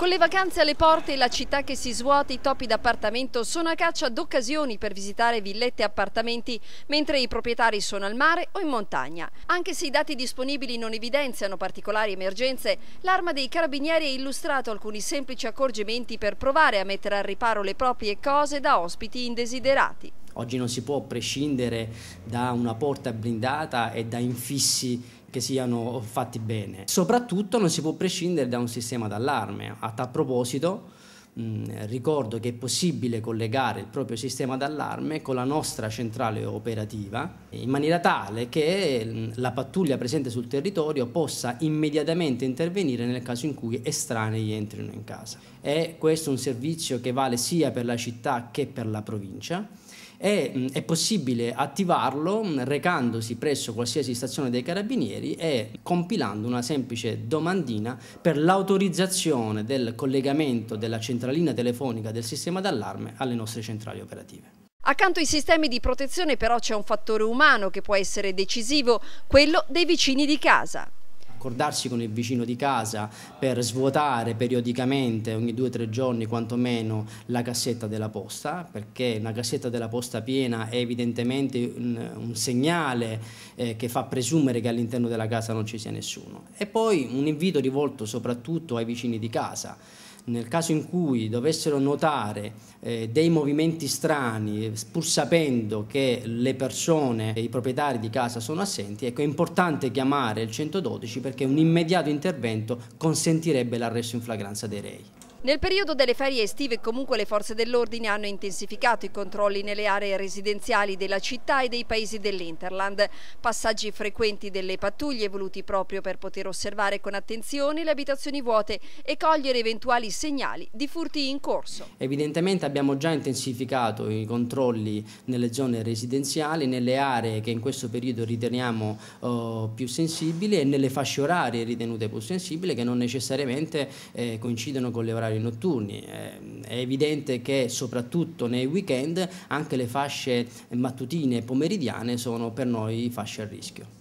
Con le vacanze alle porte e la città che si svuota, i topi d'appartamento sono a caccia d'occasioni per visitare villette e appartamenti, mentre i proprietari sono al mare o in montagna. Anche se i dati disponibili non evidenziano particolari emergenze, l'arma dei carabinieri ha illustrato alcuni semplici accorgimenti per provare a mettere al riparo le proprie cose da ospiti indesiderati. Oggi non si può prescindere da una porta blindata e da infissi che siano fatti bene. Soprattutto non si può prescindere da un sistema d'allarme. A tal proposito ricordo che è possibile collegare il proprio sistema d'allarme con la nostra centrale operativa in maniera tale che la pattuglia presente sul territorio possa immediatamente intervenire nel caso in cui estranei entrino in casa. E questo è un servizio che vale sia per la città che per la provincia e è possibile attivarlo recandosi presso qualsiasi stazione dei carabinieri e compilando una semplice domandina per l'autorizzazione del collegamento della centrale la linea telefonica del sistema d'allarme alle nostre centrali operative. Accanto ai sistemi di protezione però c'è un fattore umano che può essere decisivo, quello dei vicini di casa accordarsi con il vicino di casa per svuotare periodicamente ogni due o tre giorni quantomeno la cassetta della posta, perché una cassetta della posta piena è evidentemente un, un segnale eh, che fa presumere che all'interno della casa non ci sia nessuno. E poi un invito rivolto soprattutto ai vicini di casa nel caso in cui dovessero notare eh, dei movimenti strani, eh, pur sapendo che le persone, e i proprietari di casa sono assenti, ecco, è importante chiamare il 112 perché un immediato intervento consentirebbe l'arresto in flagranza dei rei. Nel periodo delle ferie estive comunque le forze dell'ordine hanno intensificato i controlli nelle aree residenziali della città e dei paesi dell'Interland. Passaggi frequenti delle pattuglie voluti proprio per poter osservare con attenzione le abitazioni vuote e cogliere eventuali segnali di furti in corso. Evidentemente abbiamo già intensificato i controlli nelle zone residenziali, nelle aree che in questo periodo riteniamo eh, più sensibili e nelle fasce orarie ritenute più sensibili che non necessariamente eh, coincidono con le orarie orari notturni. Ehm, è evidente che soprattutto nei weekend anche le fasce mattutine e pomeridiane sono per noi fasce a rischio.